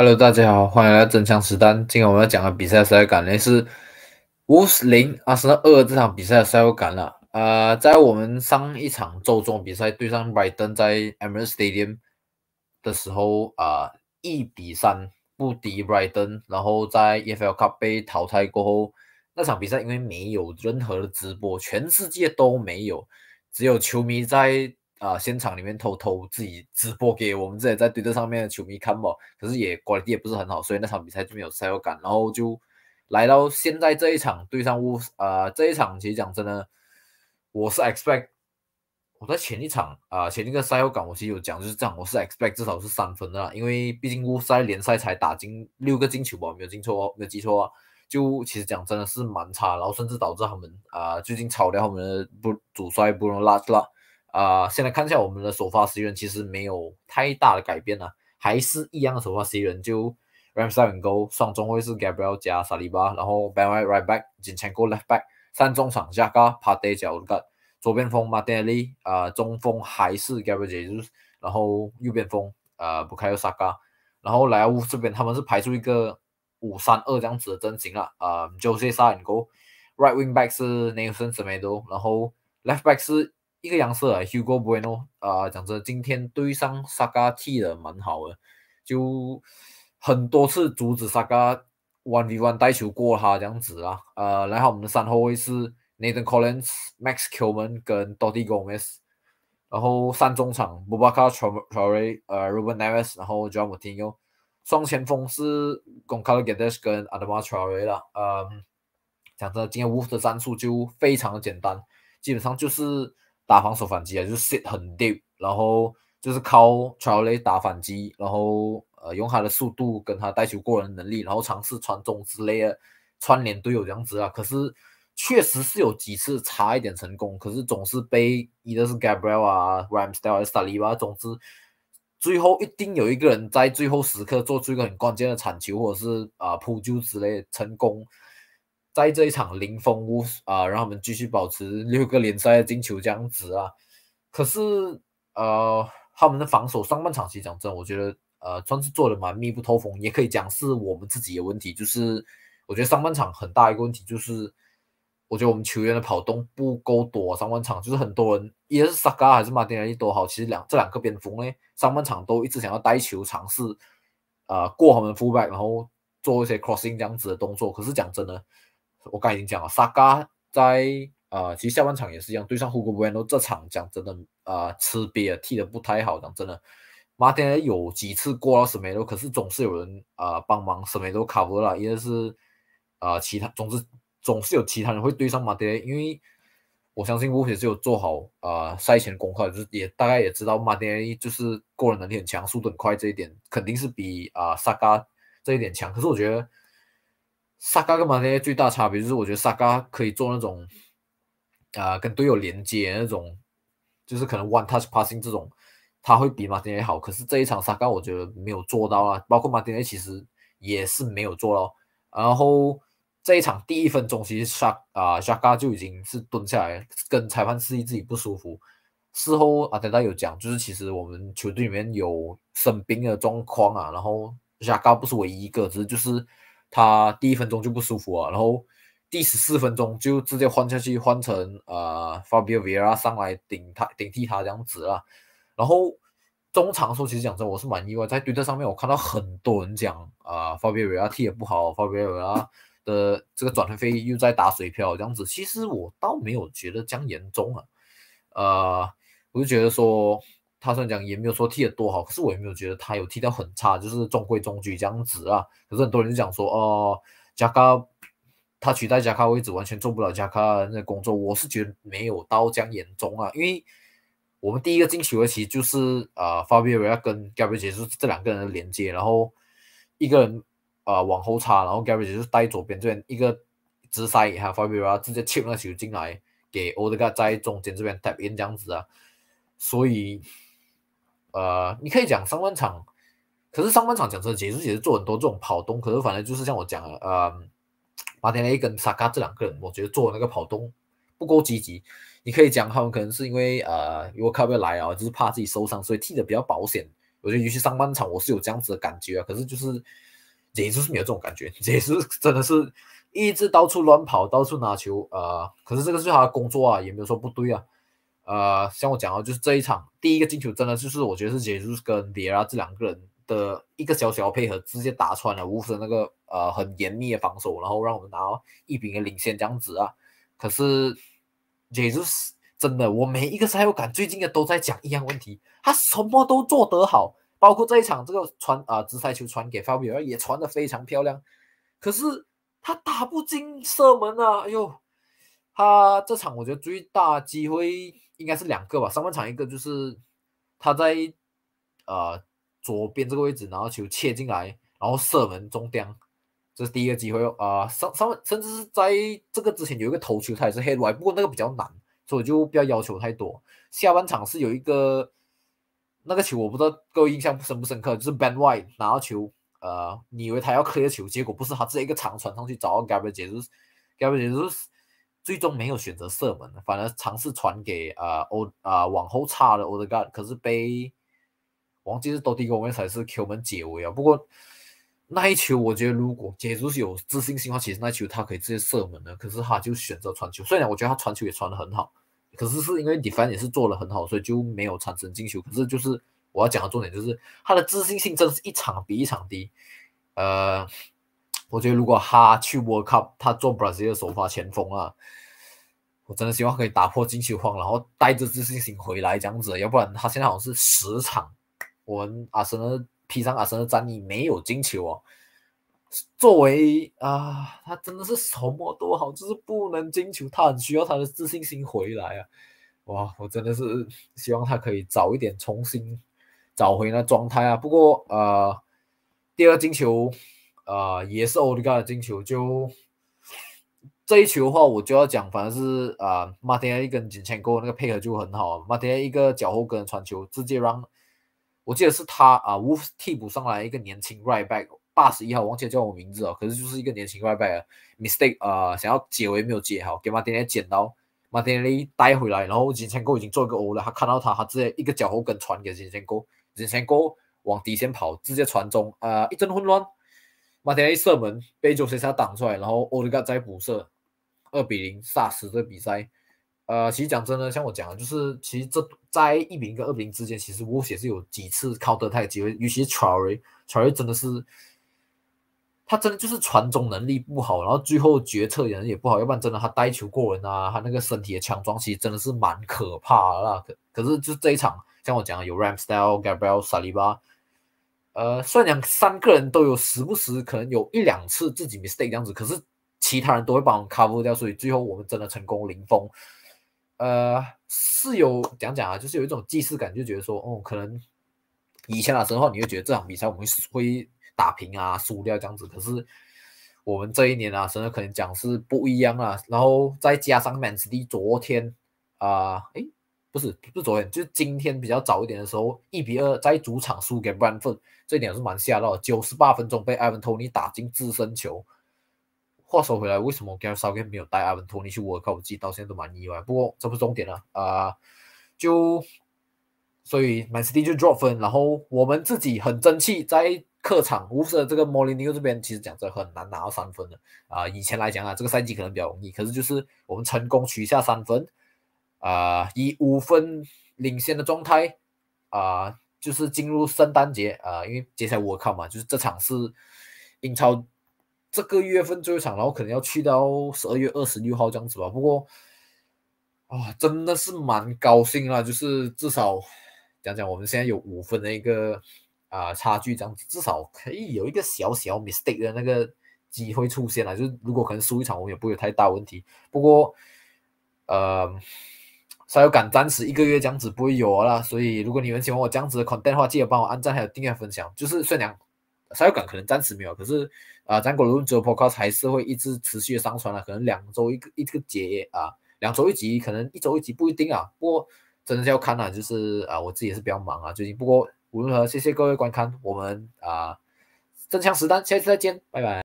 Hello，大家好，欢迎来真枪实弹。今天我们要讲的比赛赛感呢是五零二十二这场比赛的赛感了。啊，在我们上一场周中比赛对上拜登在 e m i r s t e Stadium 的时候啊，一比三不敌拜登。然后在 F L Cup 被淘汰过后，那场比赛因为没有任何的直播，全世界都没有，只有球迷在。啊！现场里面偷偷自己直播给我们这些在对这上面的球迷看吧。可是也管理也不是很好，所以那场比赛就没有赛后感。然后就来到现在这一场对上乌啊这一场，其实讲真的，我是 expect。我在前一场啊前一个赛后感，我其实有讲，就是这样，我是 expect 至少是三分的，因为毕竟乌塞联赛才打进六个进球吧，没有进错，没有记错啊。就其实讲真的是蛮差，然后甚至导致他们啊最近炒掉他们的不主帅，布隆拉拉。啊，先来看一下我们的首发十人，其实没有太大的改变呢，还是一样的首发十人，就 Ramsey Go 上中卫是 Gabriel 加萨利巴，然后 banai right back 金千国 left back 三中场 Jaga 帕 y 加 a 左边锋 Martelli 啊中锋还是 Gabriel，就是然后右边锋啊布卡尤萨嘎，然后莱乌这边他们是排出一个五三二这样子的阵型啊，啊 Jose Saingo right wing back 是 Nelson Smedo，然后 left back 是一个颜色啊，Hugo Bueno 啊，讲真，今天对上 Saka 踢的蛮好的，就很多次阻止 Saka One v One 带球过他这样子啊。呃，然后我们的三后卫是 Nathan Collins、Max Kilman 跟 d o d i Gomez，然后三中场 m u b a k a Traoré、呃 Ruben n a v i s 然后 j o h n Martino，双前锋是 g o n c a l o g a d t e s 跟 Adama Traoré 啦。嗯，讲真，今天 Wolf 的战术就非常的简单，基本上就是。打防守反击啊，就是 sit 很 deep，然后就是靠 Charlie 打反击，然后呃用他的速度跟他带球过人能力，然后尝试传中之类的，串联队友这样子啊。可是确实是有几次差一点成功，可是总是被一个是 Gabriel 啊，Ramstein 啊，Stalliba，总之最后一定有一个人在最后时刻做出一个很关键的铲球或者是啊扑救之类成功。在这一场零封乌啊，让他们继续保持六个联赛的进球这样子啊。可是呃，他们的防守上半场其实讲真，我觉得呃，算是做的蛮密不透风。也可以讲是我们自己的问题，就是我觉得上半场很大一个问题就是，我觉得我们球员的跑动不够多。上半场就是很多人，也是萨嘎还是马丁内利都好，其实两这两个边锋呢，上半场都一直想要带球尝试啊过他们 fullback，然后做一些 crossing 这样子的动作。可是讲真的。我刚已经讲了，萨嘎在呃，其实下半场也是一样，对上乌戈维恩这场讲真的呃吃瘪，踢的不太好。讲真的，马丁有几次过了舍梅罗，可是总是有人啊帮忙，舍梅罗卡不了，因为是啊其他，总之总是有其他人会对上马丁，因为我相信乌也是有做好啊赛前功课，就是也大概也知道马丁就是个人能力很强，速度很快这一点肯定是比啊萨嘎这一点强。可是我觉得。萨嘎跟马丁内最大差别就是，我觉得萨嘎可以做那种，啊，跟队友连接那种，就是可能 one touch passing 这种，他会比马丁内好。可是这一场萨嘎我觉得没有做到啊，包括马丁内其实也是没有做到。然后这一场第一分钟其实萨啊萨嘎就已经是蹲下来跟裁判示意自己不舒服。事后阿德纳有讲，就是其实我们球队里面有生病的状况啊，然后萨嘎不是唯一一个，只是就是。他第一分钟就不舒服啊，然后第十四分钟就直接换下去，换成呃 Fabio Viera 上来顶他，顶替他这样子啊。然后中场时候，其实讲真，我是蛮意外，在对阵上面我看到很多人讲啊，Fabio Viera 替也不好，Fabio Viera 的这个转会费又在打水漂这样子。其实我倒没有觉得这样严重啊，呃，我就觉得说。他虽然讲也没有说踢得多好，可是我也没有觉得他有踢到很差，就是中规中矩这样子啊。可是很多人就讲说哦，加卡他取代加卡位置完全做不了加卡那工作，我是觉得没有刀将严重啊。因为我们第一个进球的实就是啊，Fabio 要跟 Gabriel 是这两个人的连接，然后一个人啊往后插，然后 Gabriel 就带左边这边一个直塞还有 Fabio，直接切那球进来给欧德盖在中间这边带边这样子啊，所以。呃，你可以讲上半场，可是上半场讲真的，杰斯也是做很多这种跑动，可是反正就是像我讲，呃，马天雷跟萨卡这两个人，我觉得做那个跑动不够积极。你可以讲他们可能是因为呃，如果卡贝来啊，就是怕自己受伤，所以踢的比较保险。我觉得尤其上半场，我是有这样子的感觉啊。可是就是杰斯是没有这种感觉，杰 斯真的是一直到处乱跑，到处拿球，呃，可是这个是他的工作啊，也没有说不对啊。呃，像我讲到，就是这一场第一个进球，真的就是我觉得是 Jesus 跟 d 拉这两个人的一个小小配合，直接打穿了 w o 那个呃很严密的防守，然后让我们拿到一比零领先这样子啊。可是 Jesus 真的，我每一个赛后感最近也都在讲一样问题，他什么都做得好，包括这一场这个传啊，直塞球传给 Fabio 也传的非常漂亮，可是他打不进射门啊！哎呦，他这场我觉得最大机会。应该是两个吧，上半场一个就是他在呃左边这个位置，然后球切进来，然后射门中刁，这是第一个机会哦。啊。上上甚至是在这个之前有一个头球，他也是 head away，不过那个比较难，所以就不要要求太多。下半场是有一个那个球，我不知道各位印象深不深刻，就是 ban white 拿到球呃，你以为他要 clear 球，结果不是，他直接一个长传上去找到 Gabriel Jesus，Gabriel Jesus。最终没有选择射门，反而尝试传给啊欧啊往后插的，Oh m god！可是被忘记是多迪戈维才是 Q 门解围啊。不过那一球，我觉得如果杰是有自信心的话，其实那球他可以直接射门的。可是他就选择传球，虽然我觉得他传球也传的很好，可是是因为 defend 也是做的很好，所以就没有产生进球。可是就是我要讲的重点就是他的自信心真的是一场比一场低，呃。我觉得如果他去 World Cup，他做不了 l 的首发前锋啊！我真的希望可以打破金球荒，然后带着自信心回来这样子。要不然他现在好像是十场，我们阿森的披上阿森的战役没有进球啊！作为啊，他真的是什么都好，就是不能进球。他很需要他的自信心回来啊！哇，我真的是希望他可以早一点重新找回那状态啊！不过呃，第二进球。啊，也是欧利加的进球。就这一球的话，我就要讲，反正是啊，马天宇跟金前哥那个配合就很好。马天宇一个脚后跟传球，直接让我记得是他啊，无替补上来一个年轻 right back，八十一号，忘记叫我名字啊。可是就是一个年轻 right back，mistake 啊，想要解围没有解好，给马丁宇捡到，马丁宇带回来，然后金前哥已经做一个 O 了，他看到他，他直接一个脚后跟传给金前哥，金前哥往底线跑，直接传中，啊，一阵混乱。马天宇射门被九岁杀挡出来，然后欧里加再补射，二比零杀死这比赛。呃，其实讲真的，像我讲的，就是其实这在一比零跟二比零之间，其实沃也是有几次靠得太机会，尤其是 c h a r l i e c h a r l i e 真的是，他真的就是传中能力不好，然后最后决策人也不好，要不然真的他带球过人啊，他那个身体的强壮其实真的是蛮可怕。啦。可可是就这一场，像我讲的有 Ram Style、Gabriel、Saliba 呃，虽然讲三个人都有时不时可能有一两次自己 mistake 这样子，可是其他人都会帮我们 cover 掉，所以最后我们真的成功零封。呃，是有讲讲啊，就是有一种既视感，就觉得说，哦，可能以前的时候，你会觉得这场比赛我们会打平啊、输掉这样子，可是我们这一年啊，真的可能讲是不一样啊。然后再加上 Man City 昨天啊，哎。不是不是昨天，就是今天比较早一点的时候，一比二在主场输给 Brentford，这一点是蛮吓到的。九十八分钟被埃文托尼打进自身球。话说回来，为什么 Galaxy 没有带埃文托尼去乌尔卡？我到现在都蛮意外。不过这不是重点了啊，就所以 m a n c i t y 就 d r o p 分，然后我们自己很争气，在客场乌视的这个 m o l y n e u 这边，其实讲真很难拿到三分的啊。以前来讲啊，这个赛季可能比较容易，可是就是我们成功取下三分。啊，以五分领先的状态，啊，就是进入圣诞节啊，因为接下来我靠嘛，就是这场是英超这个月份最后一场，然后可能要去到十二月二十六号这样子吧。不过，啊，真的是蛮高兴啊，就是至少讲讲，我们现在有五分的一个啊差距这样子，至少可以有一个小小 mistake 的那个机会出现了。就是如果可能输一场，我们也不会有太大问题。不过，呃。沙有感暂时一个月这样子不会有啦，所以如果你们喜欢我这样子的 content 的话，记得帮我按赞还有订阅分享。就是虽然沙有感可能暂时没有，可是啊，咱果只有 podcast 还是会一直持续的上传了，可能两周一个一个节啊，两周一集，可能一周一集不一定啊，不过真的是要看啦，就是啊，我自己也是比较忙啊，最近不过无论如何，谢谢各位观看，我们啊真枪实弹，下次再见，拜拜。